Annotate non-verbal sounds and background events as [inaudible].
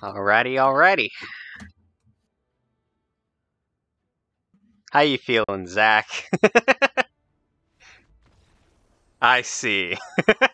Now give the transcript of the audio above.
Alrighty, alrighty. How you feeling, Zach? [laughs] I see. [laughs]